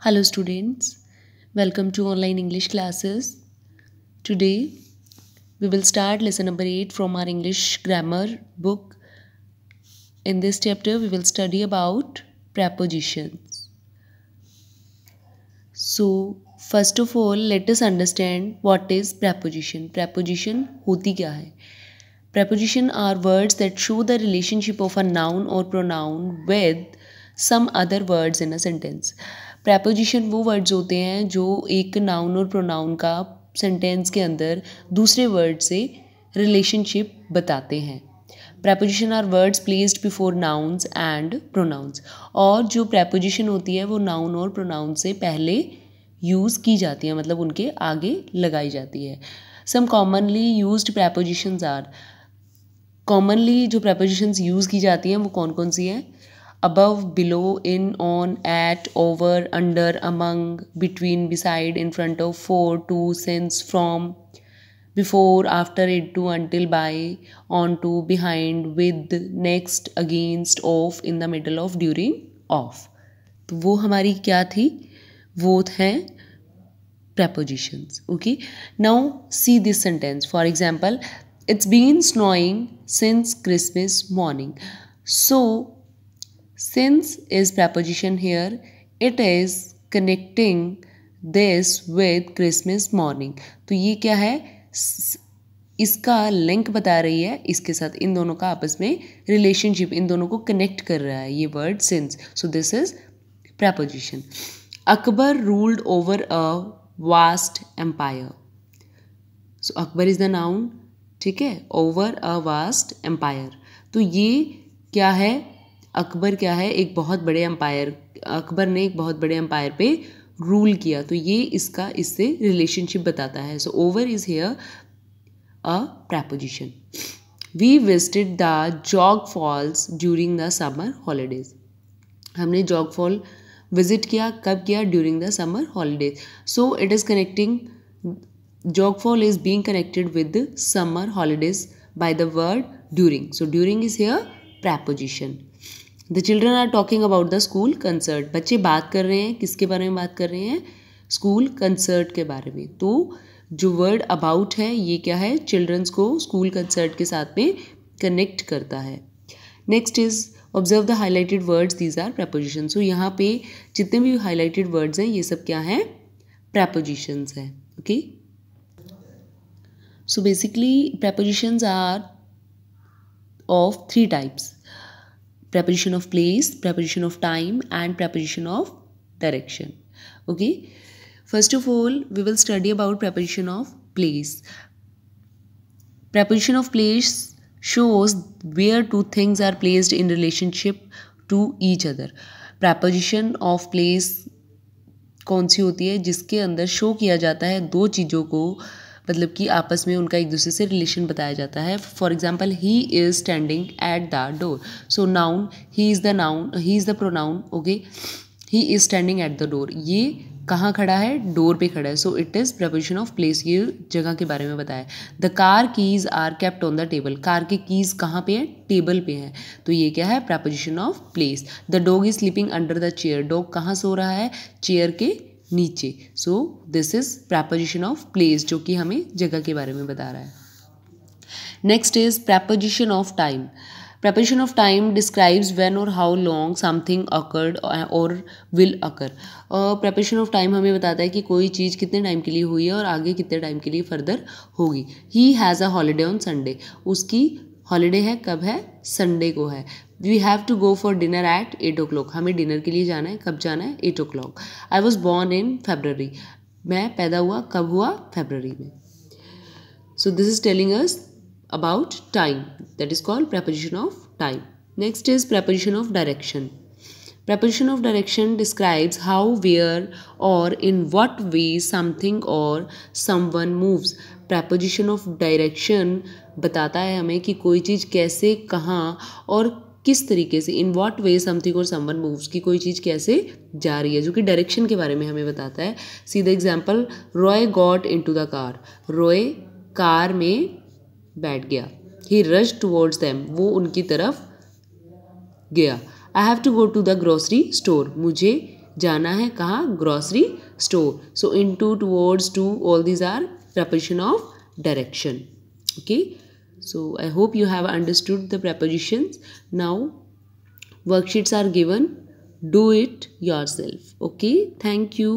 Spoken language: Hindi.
Hello students, welcome to online English classes. Today we will start lesson number 8 from our English grammar book. In this chapter we will study about prepositions. So first of all let us understand what is preposition. Preposition hoti kya hai? Preposition are words that show the relationship of a noun or pronoun with some other words in a sentence. Preposition वो वर्ड्स होते हैं जो एक नाउन और प्रोनाउन का सेंटेंस के अंदर दूसरे वर्ड से रिलेशनशिप बताते हैं preposition are words placed before nouns and pronouns और जो प्रेपोजिशन होती है वो नाउन और प्रोनाउन से पहले यूज़ की जाती है मतलब उनके आगे लगाई जाती है some commonly use prepositions are commonly जो प्रेपोजिशंस यूज़ की जाती हैं वो कौन कौन सी हैं above, below, in, on, at, over, under, among, between, beside, in front of, for, to, since, from, before, after, into, until, by, on to, behind, with, next, against, of, in the middle of, during, of. तो वो हमारी क्या थी वो हैं prepositions okay now see this sentence for example it's been snowing since christmas morning so since is preposition here it is connecting this with Christmas morning तो ये क्या है इसका लिंक बता रही है इसके साथ इन दोनों का आपस में रिलेशनशिप इन दोनों को कनेक्ट कर रहा है ये word since so this is preposition Akbar ruled over a vast empire so Akbar is the noun ठीक है ओवर अ वास्ट एम्पायर तो ये क्या है अकबर क्या है एक बहुत बड़े अम्पायर अकबर ने एक बहुत बड़े अम्पायर पे रूल किया तो ये इसका इससे रिलेशनशिप बताता है so over is here a preposition we visited the Jog Falls during the summer holidays हमने जॉग फॉल विजिट किया कब किया during the summer holidays so it is connecting Jog Fall is being connected with summer holidays by the word during so during is here preposition the children are talking about the school concert बच्चे बात कर रहे हैं किसके बारे में बात कर रहे हैं स्कूल कंसर्ट के बारे में तो जो वर्ड अबाउट है ये क्या है चिल्ड्रंस को स्कूल कंसर्ट के साथ में कनेक्ट करता है next is observe the highlighted words these are preposition so यहाँ पे जितने भी हाईलाइटेड वर्ड्स हैं ये सब क्या हैं प्रपोजिशंस हैं okay so basically prepositions are of three types preposition of place preposition of time and preposition of direction okay first of all we will study about preposition of place preposition of place shows where two things are placed in relationship to each other preposition of place कौन सी होती है जिसके अंदर शो किया जाता है दो चीज़ों को मतलब कि आपस में उनका एक दूसरे से रिलेशन बताया जाता है for example he is standing at the door so noun he is the noun he is the pronoun okay he is standing at the door ये कहाँ खड़ा है डोर पे खड़ा है so it is preposition of place ये जगह के बारे में बताया the car keys are kept on the table car के कीज़ कहाँ पे है टेबल पे है तो ये क्या है preposition of place the dog is sleeping under the chair dog कहाँ सो रहा है चेयर के नीचे so this is preposition of place जो कि हमें जगह के बारे में बता रहा है next is preposition of time preposition of time describes when or how long something occurred or will occur preposition of time हमें बताता है कि कोई चीज़ कितने टाइम के लिए हुई है और आगे कितने टाइम के लिए फर्दर होगी he has a holiday on Sunday उसकी हॉलीडे है कब है संडे को है we have to go for dinner at eight o'clock हमें डिनर के लिए जाना है कब जाना है eight o'clock I was born in February मैं पैदा हुआ कब हुआ फेबररी में so this is telling us about time that is called preposition of time next is preposition of direction preposition of direction describes how where or in what way something or someone moves preposition of direction बताता है हमें कि कोई चीज़ कैसे कहाँ और किस तरीके से in what way something or someone moves की कोई चीज़ कैसे जा रही है जो कि डायरेक्शन के बारे में हमें बताता है सीधा example Roy got into the car Roy car में बैठ गया ही रश टूवर्ड्स दैम वो उनकी तरफ गया I have to go to the grocery store मुझे जाना है कहाँ grocery store so into towards to all these are preposition of direction okay so i hope you have understood the prepositions now worksheets are given do it yourself okay thank you